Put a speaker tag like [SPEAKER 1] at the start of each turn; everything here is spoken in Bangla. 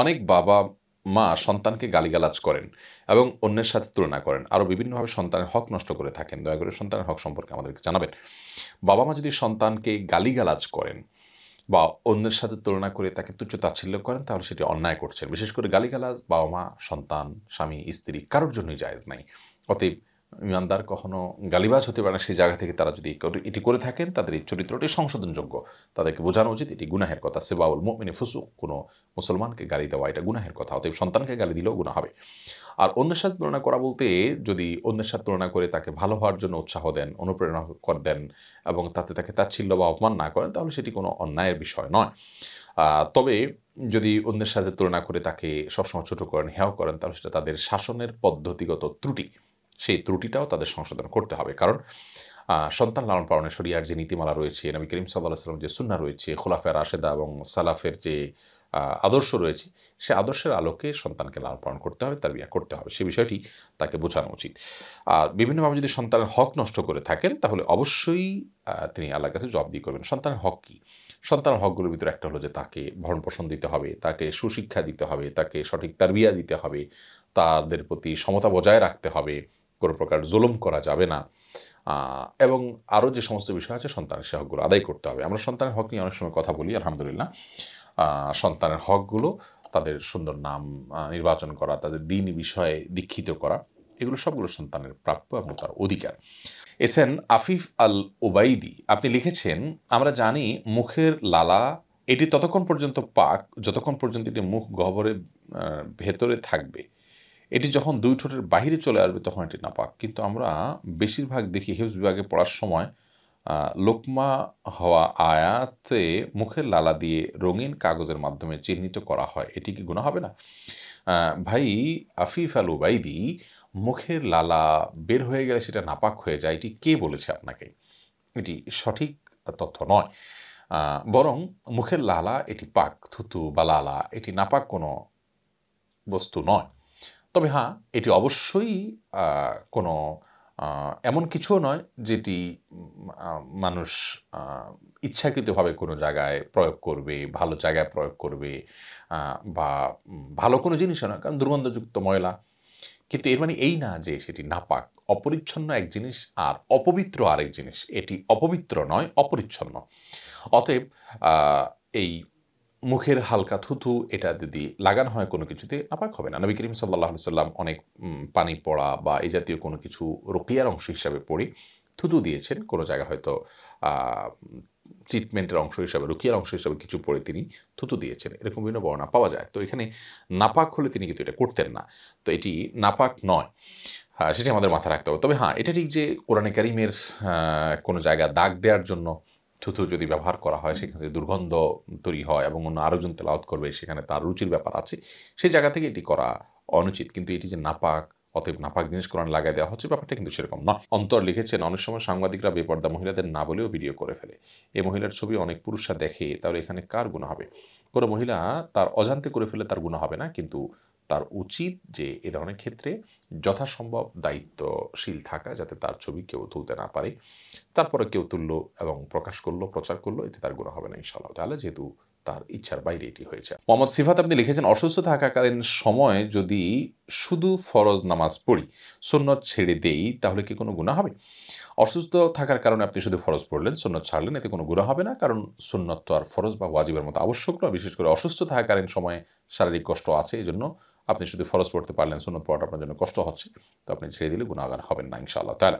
[SPEAKER 1] অনেক বাবা মা সন্তানকে গালিগালাজ করেন এবং অন্যের সাথে তুলনা করেন আরও বিভিন্নভাবে সন্তানের হক নষ্ট করে থাকেন দয়া করে সন্তানের হক সম্পর্কে আমাদেরকে জানাবেন বাবা মা যদি সন্তানকে গালিগালাজ করেন বা অন্যের সাথে তুলনা করে তাকে তুচ্ছ তাচ্ছিল্য করেন তাহলে সেটি অন্যায় করছেন বিশেষ করে গালিগালাজ বাবা মা সন্তান স্বামী স্ত্রী কারোর জন্যই জায়েজ নাই অতএব ইমানদার কখনো গালিবাজ হতে পারে না সেই জায়গা থেকে তারা যদি এটি করে থাকেন তাদের এই চরিত্রটি সংশোধনযোগ্য তাদেরকে বোঝানো উচিত এটি গুনাহের কথা সেবাউল মিনে ফুসু কোনো মুসলমানকে গালি দেওয়া এটা গুনাহের কথা অতএব সন্তানকে গালি দিলেও গুণা হবে আর অন্যের সাথে তুলনা করা বলতে যদি অন্যের সাথে তুলনা করে তাকে ভালো হওয়ার জন্য উৎসাহ দেন অনুপ্রেরণা কর দেন এবং তাতে তাকে তাচ্ছিল্য বা অপমান না করেন তাহলে সেটি কোনো অন্যায়ের বিষয় নয় তবে যদি অন্যের সাথে তুলনা করে তাকে সবসময় ছোটো করেন হেয়াও করেন তাহলে সেটা তাদের শাসনের পদ্ধতিগত ত্রুটি সেই ত্রুটিটাও তাদের সংশোধন করতে হবে কারণ সন্তান লালন পালনের শরিয়ার যে নীতিমালা রয়েছে নবী করিম সাল্লাহ সাল্লাম যে সুন্না রয়েছে খোলাফে রাশেদা এবং সালাফের যে আদর্শ রয়েছে সে আদর্শের আলোকে সন্তানকে লালন পালন করতে হবে তার বিয়া করতে হবে সে বিষয়টি তাকে বোঝানো উচিত আর বিভিন্নভাবে যদি সন্তানের হক নষ্ট করে থাকেন তাহলে অবশ্যই তিনি আল্লাহর কাছে জবাব দিয়ে করবেন সন্তানের হক কী সন্তানের হকগুলোর ভিতরে একটা হলো যে তাকে ভরণ পোষণ দিতে হবে তাকে সুশিক্ষা দিতে হবে তাকে সঠিক তারবিয়া দিতে হবে তাদের প্রতি সমতা বজায় রাখতে হবে কোনো প্রকার জুলুম করা যাবে না এবং আরও যে সমস্ত বিষয় আছে সন্তানের সে হকগুলো আদায় করতে হবে আমরা সন্তানের হক নিয়ে অনেক সময় কথা বলি আলহামদুলিল্লাহ সন্তানের হকগুলো তাদের সুন্দর নাম নির্বাচন করা তাদের দিন বিষয়ে দীক্ষিত করা এগুলো সবগুলো সন্তানের প্রাপ্য এবং তার অধিকার S N Afif Al Obaidi আপনি লিখেছেন আমরা জানি মুখের লালা এটি ততক্ষণ পর্যন্ত পাক যতক্ষণ পর্যন্ত এটি মুখ গহ্বরের ভেতরে থাকবে এটি যখন দুই ঠোঁটের বাহিরে চলে আসবে তখন এটি নাপাক কিন্তু আমরা বেশিরভাগ দেখি হিউজ বিভাগে পড়ার সময় লোকমা হওয়া আয়াতে মুখের লালা দিয়ে রঙিন কাগজের মাধ্যমে চিহ্নিত করা হয় এটি কি গুণা হবে না ভাই আফিফ আল উবাইদি মুখের লালা বের হয়ে গেলে সেটা নাপাক হয়ে যায় এটি কে বলেছে আপনাকে এটি সঠিক তথ্য নয় বরং মুখের লালা এটি পাক থুতু বা লালা এটি নাপাক কোনো বস্তু নয় তবে হ্যাঁ এটি অবশ্যই কোনো এমন কিছুও নয় যেটি মানুষ ইচ্ছাকৃতভাবে কোনো জায়গায় প্রয়োগ করবে ভালো জায়গায় প্রয়োগ করবে বা ভালো কোনো জিনিসও নয় কারণ দুর্গন্ধযুক্ত ময়লা কিন্তু এর মানে এই না যে সেটি নাপাক অপরিচ্ছন্ন এক জিনিস আর অপবিত্র আরেক জিনিস এটি অপবিত্র নয় অপরিচ্ছন্ন অতএব এই মুখের হালকা থুথু এটা যদি লাগানো হয় কোনো কিছুতে নাপাক হবে না নবী করিম সাল্লাহ সাল্লাম অনেক পানি পড়া বা এই জাতীয় কোনো কিছু রোকিয়ার অংশ হিসাবে পড়ি থুতু দিয়েছেন কোনো জায়গায় হয়তো ট্রিটমেন্টের অংশ হিসাবে রুকিয়ার অংশ হিসাবে কিছু পড়ে তিনি থুতু দিয়েছেন এরকম বিভিন্ন বর্ণনা পাওয়া যায় তো এখানে নাপাক হলে তিনি কিন্তু এটা করতেন না তো এটি নাপাক নয় সেটি আমাদের মাথায় রাখতে হবে তবে হ্যাঁ এটা ঠিক যে কোরআনে কারিমের কোনো জায়গা দাগ দেওয়ার জন্য থুথু যদি ব্যবহার করা হয় সেখানে দুর্গন্ধ তৈরি হয় এবং অন্য আরোজন তেলাওত করবে সেখানে তার রুচির ব্যাপার আছে সেই জায়গা থেকে এটি করা অনুচিত কিন্তু এটি যে নাপাক অতএব নাপাক জিনিস কোরআন লাগাই দেওয়া হচ্ছে ব্যাপারটা কিন্তু সেরকম নয় অন্তর লিখেছেন অনেক সময় সাংবাদিকরা বেপর্দা মহিলাদের না বলেও ভিডিও করে ফেলে এই মহিলার ছবি অনেক পুরুষরা দেখে তাহলে এখানে কার গুণ হবে কোনো মহিলা তার অজান্তে করে ফেলে তার গুণ হবে না কিন্তু তার উচিত যে এ ধরনের ক্ষেত্রে যথাসম্ভব দায়িত্বশীল থাকা যাতে তার ছবি কেউ তুলতে না পারে তারপরে কেউ তুলল এবং প্রকাশ করলো প্রচার করলো এতে তার গুণ হবে না ইনশাল্লাহ তাহলে যেহেতু তার ইচ্ছার বাইরে এটি হয়েছে মোহাম্মদ সিফাত আপনি লিখেছেন অসুস্থ থাকাকালীন সময়ে যদি শুধু ফরজ নামাজ পড়ি সুন্নত ছেড়ে দেই তাহলে কি কোনো গুণা হবে অসুস্থ থাকার কারণে আপনি শুধু ফরজ পড়লেন সুন্নত ছাড়লেন এতে কোনো গুণা হবে না কারণ সুন্নত তো আর ফরজ বা ওয়াজিবের মতো আবশ্যক নয় বিশেষ করে অসুস্থ থাকাকালীন সময়ে শারীরিক কষ্ট আছে এই জন্য আপনি শুধু ফরজ পড়তে পারলেন সুন্নত পড়াটা আপনার জন্য কষ্ট হচ্ছে তো আপনি ছেড়ে দিলে গুণাগার হবেন না ইনশাআল্লাহ তাহলে